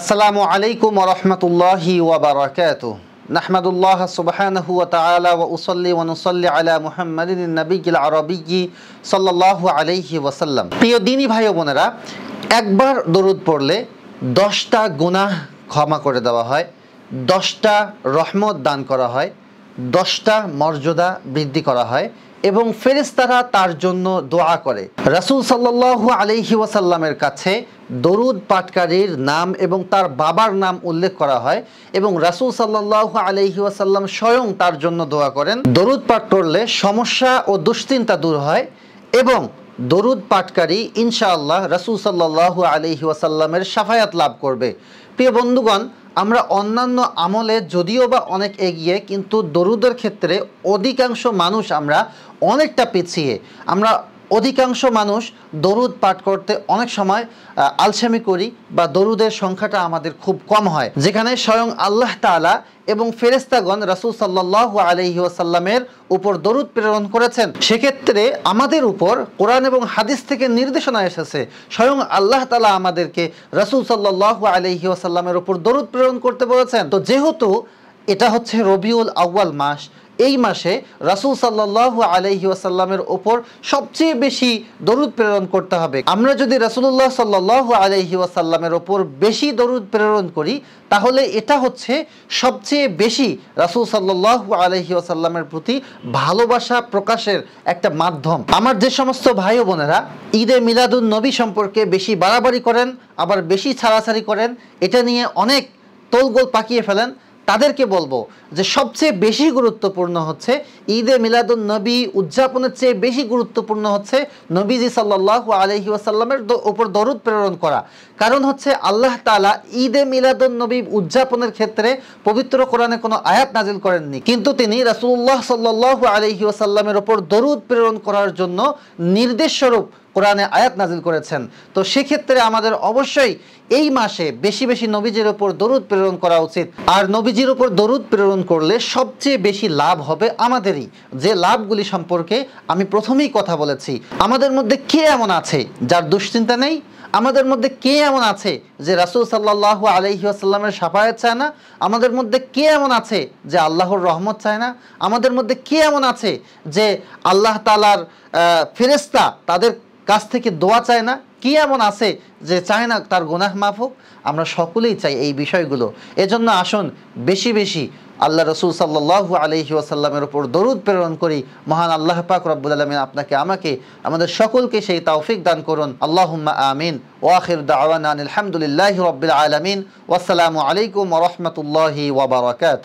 আসসালামু আলাইকুম রহমতুল্লাহি ওবরাকাত নাহমাদুল্লাহ সুবহানাহু ওয়া তাআলা ওয়া উসাল্লি ওয়া নুসাল্লি আলা মুহাম্মাদিন নাবিয়িল আরাবিয়্যি সাল্লাল্লাহু আলাইহি ওয়াসাল্লাম প্রিয় দিনী ভাই ও বোনেরা একবার দরুদ পড়লে দশটা গুনাহ ক্ষমা করে দেওয়া হয় দশটা রহমত দান করা হয় দশটা মর্যাদা বৃদ্ধি করা হয় এবং ফেরিস্তারা তার জন্য দোয়া করে রাসুল সাল্লাল্লাহু আলহি ওয়াসাল্লামের কাছে দরুদ পাটকারীর নাম এবং তার বাবার নাম উল্লেখ করা হয় এবং রাসুল সাল্লাল্লাহু আলহি ওয়াসাল্লাম স্বয়ং তার জন্য দোয়া করেন দরুদ পাঠ করলে সমস্যা ও দুশ্চিন্তা দূর হয় এবং দরুদ পাটকারী ইনশাআল্লাহ রাসুল সাল্লাহ আলহি ওয়াসাল্লামের সাফায়াত লাভ করবে প্রিয় বন্ধুগণ আমরা অন্যান্য আমলে যদিও বা অনেক এগিয়ে কিন্তু দরুদের ক্ষেত্রে অধিকাংশ মানুষ আমরা অনেকটা পিছিয়ে আমরা অধিকাংশ মানুষ দরুদ পাঠ করতে অনেক সময় আলসামি করি বা দরুদের সংখ্যাটা আমাদের খুব কম হয় যেখানে স্বয়ং আল্লাহ তালা এবং ফেরেস্তাগণ রাসুল সাল্লাহ আলহি ওয়াসাল্লামের উপর দরুদ প্রেরণ করেছেন সেক্ষেত্রে আমাদের উপর কোরআন এবং হাদিস থেকে নির্দেশনা এসেছে স্বয়ং আল্লাহ তালা আমাদেরকে রাসুল সাল্লাহ আলহি ওয়াসাল্লামের উপর দরুদ প্রেরণ করতে বলেছেন তো যেহেতু এটা হচ্ছে রবিউল আউ্বাল মাস এই মাসে রাসুল সাল্লাহ আলহি আসাল্লামের ওপর সবচেয়ে বেশি দরুদ প্রেরণ করতে হবে আমরা যদি রাসুল্লাহ সাল্লাহ আলহি আসাল্লামের ওপর বেশি দরুদ প্রেরণ করি তাহলে এটা হচ্ছে সবচেয়ে বেশি রাসুল সাল্লাহ আলহি আসাল্লামের প্রতি ভালোবাসা প্রকাশের একটা মাধ্যম আমার যে সমস্ত ভাই বোনেরা ঈদে মিলাদুল নবী সম্পর্কে বেশি বাড়াবাড়ি করেন আবার বেশি ছাড়াছাড়ি করেন এটা নিয়ে অনেক তোলগোল পাকিয়ে ফেলেন তাদেরকে বলবো যে সবচেয়ে বেশি গুরুত্বপূর্ণ হচ্ছে ঈদে মিলাদুল নবী উদযাপনের চেয়ে বেশি গুরুত্বপূর্ণ হচ্ছে নবীজি সাল্লাহ আলহি ওয়াসাল্লামের উপর দরুদ প্রেরণ করা কারণ হচ্ছে আল্লাহ তালা ঈদে মিলাদুল নবী উদযাপনের ক্ষেত্রে পবিত্র কোরআনে কোনো আয়াত নাজিল করেননি কিন্তু তিনি রাসুল্লাহ সাল্লাহ আলহি ওয়াসাল্লামের ওপর দরুদ প্রেরণ করার জন্য নির্দেশস্বরূপ কোরআনে আয়াত নাজিল করেছেন তো সেক্ষেত্রে আমাদের অবশ্যই এই মাসে বেশি বেশি নবীজির ওপর দরুদ প্রেরণ করা উচিত আর নবীজির ওপর দরুদ প্রেরণ করলে সবচেয়ে বেশি লাভ হবে আমাদেরই যে লাভগুলি সম্পর্কে আমি প্রথমেই কথা বলেছি আমাদের মধ্যে কে এমন আছে যার দুশ্চিন্তা নেই আমাদের মধ্যে কে এমন আছে যে রাসুল সাল্লাহ আলহিহাসাল্লামের সাফায়াত চায় না আমাদের মধ্যে কে এমন আছে যে আল্লাহর রহমত চায় না আমাদের মধ্যে কে এমন আছে যে আল্লাহ তালার ফেরেস্তা তাদের কাছ থেকে দোয়া চায় না কি এমন আছে যে চায় না তার গুনাহ মাফ হোক আমরা সকলেই চাই এই বিষয়গুলো এজন্য আসুন বেশি বেশি আল্লাহ রসুল সাল্লু আলহি ওয়াসাল্লামের ওপর দরুদ প্রেরণ করি মহান আল্লাহ পাক রব্বুল আলমিন আপনাকে আমাকে আমাদের সকলকে সেই তৌফিক দান করুন আল্লাহুম্মা আমিন ওয়াখির দাওয়ান আলহামদুলিল্লাহ রবিল আলমিন ওয়াসালামু আলাইকুম রহমতুল্লাহি ওবরাকাত